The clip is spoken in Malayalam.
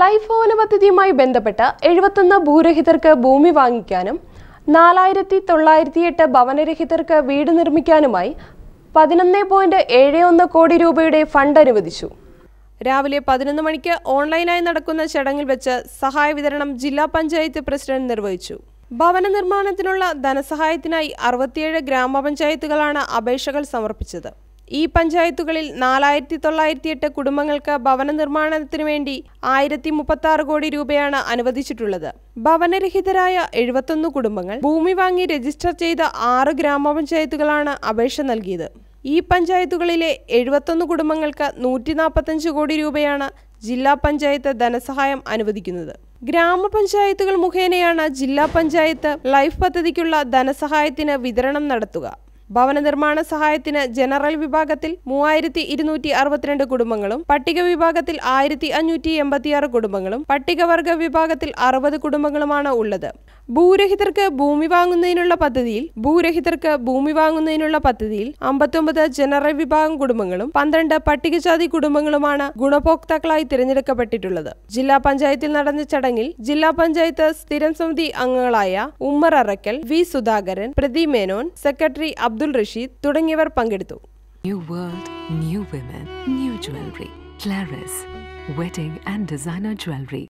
ലൈഫ് ഭവന പദ്ധതിയുമായി ബന്ധപ്പെട്ട് എഴുപത്തൊന്ന് ഭൂരഹിതർക്ക് ഭൂമി വാങ്ങിക്കാനും നാലായിരത്തി തൊള്ളായിരത്തി എട്ട് ഭവനരഹിതർക്ക് വീട് നിർമ്മിക്കാനുമായി പതിനൊന്ന് പോയിന്റ് ഏഴ് ഒന്ന് കോടി രൂപയുടെ ഫണ്ട് അനുവദിച്ചു രാവിലെ പതിനൊന്ന് മണിക്ക് ഓൺലൈനായി നടക്കുന്ന ചടങ്ങിൽ വെച്ച് സഹായ വിതരണം ജില്ലാ പഞ്ചായത്ത് പ്രസിഡന്റ് നിർവഹിച്ചു ഭവന നിർമ്മാണത്തിനുള്ള ധനസഹായത്തിനായി അറുപത്തിയേഴ് ഗ്രാമപഞ്ചായത്തുകളാണ് അപേക്ഷകൾ സമർപ്പിച്ചത് ഈ പഞ്ചായത്തുകളിൽ നാലായിരത്തി തൊള്ളായിരത്തി എട്ട് കുടുംബങ്ങൾക്ക് ഭവന നിർമ്മാണത്തിന് വേണ്ടി ആയിരത്തി മുപ്പത്തി ആറ് കോടി രൂപയാണ് അനുവദിച്ചിട്ടുള്ളത് ഭവനരഹിതരായ എഴുപത്തൊന്ന് കുടുംബങ്ങൾ ഭൂമി വാങ്ങി രജിസ്റ്റർ ചെയ്ത ആറ് ഗ്രാമപഞ്ചായത്തുകളാണ് അപേക്ഷ നൽകിയത് ഈ പഞ്ചായത്തുകളിലെ എഴുപത്തൊന്ന് കുടുംബങ്ങൾക്ക് നൂറ്റി നാൽപ്പത്തഞ്ച് കോടി രൂപയാണ് ജില്ലാ പഞ്ചായത്ത് ധനസഹായം അനുവദിക്കുന്നത് ഗ്രാമപഞ്ചായത്തുകൾ മുഖേനയാണ് ജില്ലാ പഞ്ചായത്ത് ലൈഫ് പദ്ധതിക്കുള്ള ധനസഹായത്തിന് വിതരണം നടത്തുക ഭവന നിർമ്മാണ സഹായത്തിന് ജനറൽ വിഭാഗത്തിൽ മൂവായിരത്തി ഇരുന്നൂറ്റി അറുപത്തിരണ്ട് കുടുംബങ്ങളും പട്ടിക വിഭാഗത്തിൽ ആയിരത്തി അഞ്ഞൂറ്റി എൺപത്തിയാറ് കുടുംബങ്ങളും പട്ടികവർഗ വിഭാഗത്തിൽ അറുപത് കുടുംബങ്ങളുമാണ് ഉള്ളത് ഭൂരഹിതർക്ക് ഭൂമി വാങ്ങുന്നതിനുള്ള പദ്ധതിയിൽ ഭൂരഹിതർക്ക് ഭൂമി വാങ്ങുന്നതിനുള്ള പദ്ധതിയിൽ അമ്പത്തൊമ്പത് ജനറൽ വിഭാഗം കുടുംബങ്ങളും പന്ത്രണ്ട് പട്ടികജാതി കുടുംബങ്ങളുമാണ് ഗുണഭോക്താക്കളായി തിരഞ്ഞെടുക്കപ്പെട്ടിട്ടുള്ളത് ജില്ലാ പഞ്ചായത്തിൽ നടന്ന ചടങ്ങിൽ ജില്ലാ പഞ്ചായത്ത് സ്ഥിരം സമിതി അംഗങ്ങളായ ഉമ്മർ അറക്കൽ വി സുധാകരൻ പ്രതി മേനോൻ സെക്രട്ടറി അബ്ദുൾ അബ്ദുൾ റഷീദ് തുടങ്ങിയവർ പങ്കെടുത്തു new world new women new jewellery Claras wedding and designer jewellery